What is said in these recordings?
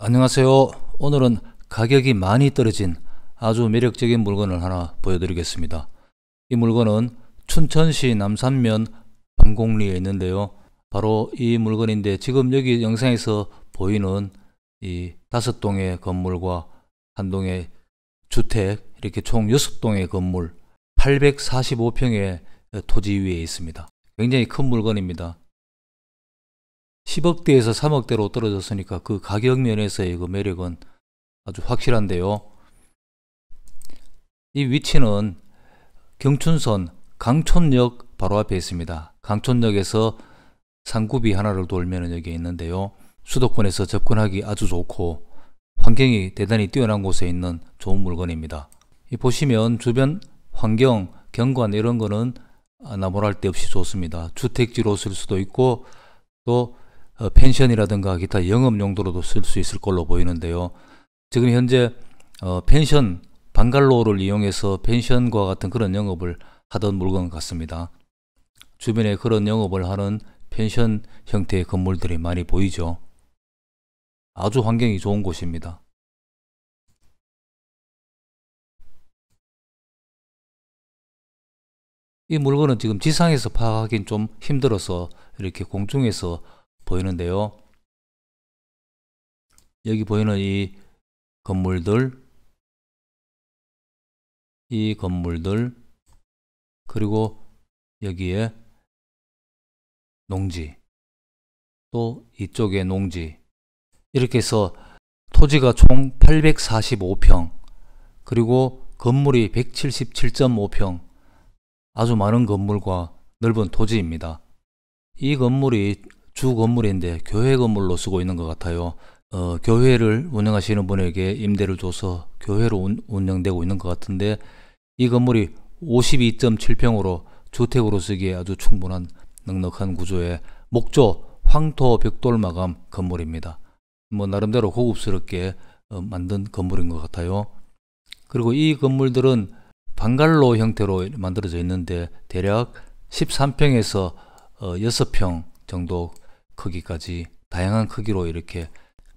안녕하세요. 오늘은 가격이 많이 떨어진 아주 매력적인 물건을 하나 보여드리겠습니다. 이 물건은 춘천시 남산면 방곡리에 있는데요. 바로 이 물건인데 지금 여기 영상에서 보이는 이 다섯 동의 건물과 한 동의 주택 이렇게 총 여섯 동의 건물 845평의 토지 위에 있습니다. 굉장히 큰 물건입니다. 10억대에서 3억대로 떨어졌으니까 그 가격 면에서의 그 매력은 아주 확실한데요. 이 위치는 경춘선 강촌역 바로 앞에 있습니다. 강촌역에서 상구비 하나를 돌면 여기 에 있는데요. 수도권에서 접근하기 아주 좋고 환경이 대단히 뛰어난 곳에 있는 좋은 물건입니다. 보시면 주변 환경, 경관 이런 거는 나무랄 데 없이 좋습니다. 주택지로 쓸 수도 있고 또 어, 펜션이라든가 기타 영업 용도로도 쓸 수 있을 걸로 보이는데요. 지금 현재 어, 펜션 방갈로를 이용해서 펜션과 같은 그런 영업을 하던 물건 같습니다. 주변에 그런 영업을 하는 펜션 형태의 건물들이 많이 보이죠. 아주 환경이 좋은 곳입니다. 이 물건은 지금 지상에서 파악하기는 좀 힘들어서 이렇게 공중에서 보이는데요. 여기 보이는 이 건물들, 이 건물들, 그리고 여기에 농지, 또 이쪽에 농지, 이렇게 해서 토지가 총 845평, 그리고 건물이 177.5평, 아주 많은 건물과 넓은 토지입니다. 이 건물이 주 건물인데 교회 건물로 쓰고 있는 것 같아요. 어, 교회를 운영하시는 분에게 임대를 줘서 교회로 운, 운영되고 있는 것 같은데 이 건물이 52.7평으로 주택으로 쓰기에 아주 충분한 넉넉한 구조의 목조 황토 벽돌 마감 건물입니다. 뭐 나름대로 고급스럽게 어, 만든 건물인 것 같아요. 그리고 이 건물들은 방갈로 형태로 만들어져 있는데 대략 13평에서 어, 6평 정도 크기까지 다양한 크기로 이렇게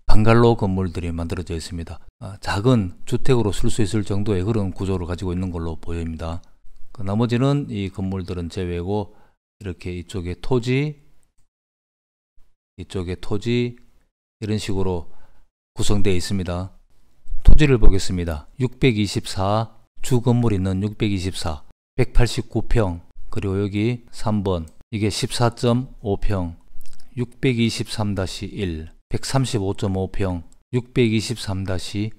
방갈로 건물들이 만들어져 있습니다. 아, 작은 주택으로 쓸 수 있을 정도의 그런 구조를 가지고 있는 걸로 보입니다. 그 나머지는 이 건물들은 제외고 이렇게 이쪽에 토지, 이쪽에 토지 이런 식으로 구성되어 있습니다. 토지를 보겠습니다. 624 주건물 있는 624 189평 그리고 여기 3번 이게 14.5평 623-1, 135.5평, 623-2,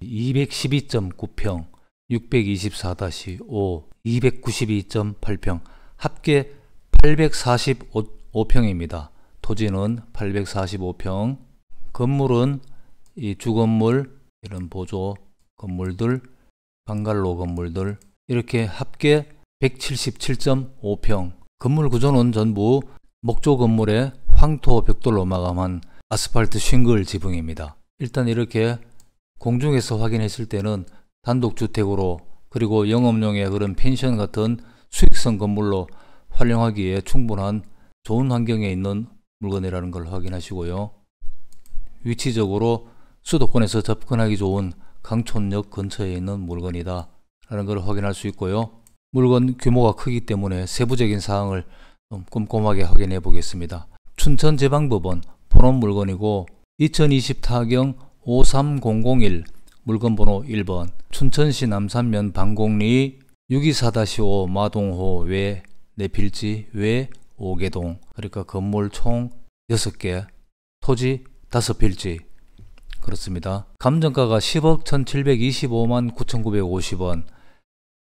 212.9평, 624-5, 292.8평 합계 845평입니다. 토지는 845평, 건물은 이 주건물, 이런 보조 건물들, 방갈로 건물들 이렇게 합계 177.5평, 건물 구조는 전부 목조 건물에 황토 벽돌로 마감한 아스팔트 싱글 지붕입니다. 일단 이렇게 공중에서 확인했을 때는 단독주택으로 그리고 영업용의 그런 펜션 같은 수익성 건물로 활용하기에 충분한 좋은 환경에 있는 물건이라는 걸 확인하시고요. 위치적으로 수도권에서 접근하기 좋은 강촌역 근처에 있는 물건이다 라는 걸 확인할 수 있고요. 물건 규모가 크기 때문에 세부적인 사항을 꼼꼼하게 확인해 보겠습니다. 춘천지방법원 본원 물건이고 2020 타경 53001 물건번호 1번 춘천시 남산면 방곡리 624-5 마동호 외 내필지 외 5개동 그러니까 건물 총 6개 토지 5필지 그렇습니다. 감정가가 10억 1725만 9950원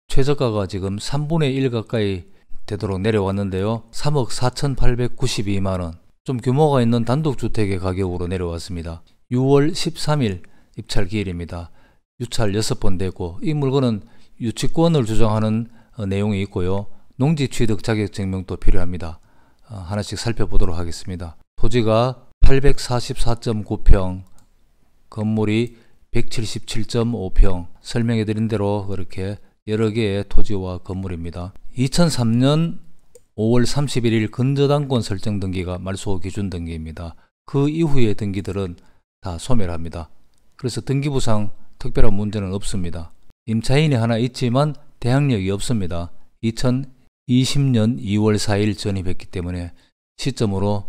최저가가 지금 3분의 1 가까이 되도록 내려왔는데요. 3억 4892만원 좀 규모가 있는 단독주택의 가격으로 내려왔습니다. 6월 13일 입찰 기일입니다. 유찰 6번 되고 이 물건은 유치권을 주장하는 어, 내용이 있고요. 농지 취득 자격 증명도 필요합니다. 어, 하나씩 살펴보도록 하겠습니다. 토지가 844.9평, 건물이 177.5평, 설명해 드린 대로 그렇게 여러 개의 토지와 건물입니다. 2003년 5월 31일 근저당권 설정 등기가 말소 기준 등기입니다. 그 이후의 등기들은 다 소멸합니다. 그래서 등기부상 특별한 문제는 없습니다. 임차인이 하나 있지만 대항력이 없습니다. 2020년 2월 4일 전입했기 때문에 시점으로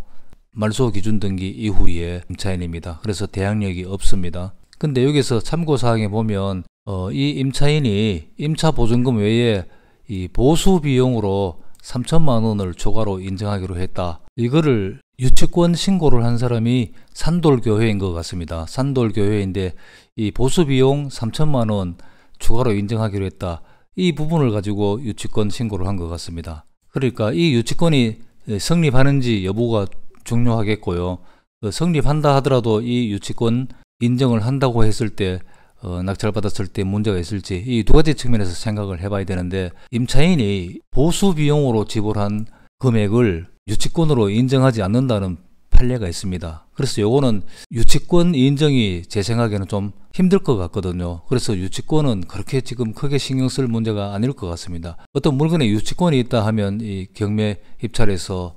말소 기준 등기 이후에 임차인입니다. 그래서 대항력이 없습니다. 근데 여기서 참고사항에 보면 어, 이 임차인이 임차 보증금 외에 이 보수 비용으로 3천만 원을 조가로 인정하기로 했다. 이거를 유치권 신고를 한 사람이 산돌교회인 것 같습니다. 산돌교회인데 이 보수비용 3천만 원 추가로 인정하기로 했다. 이 부분을 가지고 유치권 신고를 한 것 같습니다. 그러니까 이 유치권이 성립하는지 여부가 중요하겠고요. 어, 성립한다 하더라도 이 유치권 인정을 한다고 했을 때 어, 낙찰 받았을 때 문제가 있을지 이 두 가지 측면에서 생각을 해봐야 되는데 임차인이 보수 비용으로 지불한 금액을 유치권으로 인정하지 않는다는 판례가 있습니다. 그래서 요거는 유치권 인정이 제 생각에는 좀 힘들 것 같거든요. 그래서 유치권은 그렇게 지금 크게 신경 쓸 문제가 아닐 것 같습니다. 어떤 물건에 유치권이 있다 하면 이 경매 입찰에서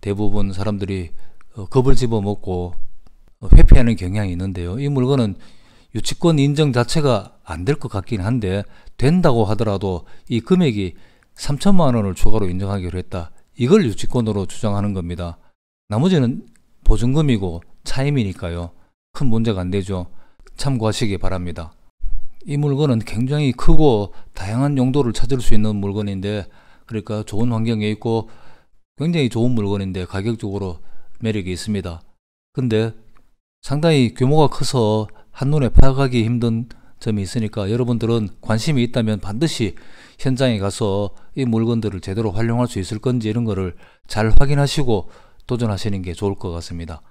대부분 사람들이 어, 겁을 집어먹고 어, 회피하는 경향이 있는데요. 이 물건은 유치권 인정 자체가 안 될 것 같긴 한데 된다고 하더라도 이 금액이 3천만 원을 추가로 인정하기로 했다. 이걸 유치권으로 주장하는 겁니다. 나머지는 보증금이고 차임이니까요. 큰 문제가 안 되죠. 참고하시기 바랍니다. 이 물건은 굉장히 크고 다양한 용도를 찾을 수 있는 물건인데 그러니까 좋은 환경에 있고 굉장히 좋은 물건인데 가격적으로 매력이 있습니다. 근데 상당히 규모가 커서 한눈에 파악하기 힘든 점이 있으니까 여러분들은 관심이 있다면 반드시 현장에 가서 이 물건들을 제대로 활용할 수 있을 건지 이런 거를 잘 확인하시고 도전하시는 게 좋을 것 같습니다.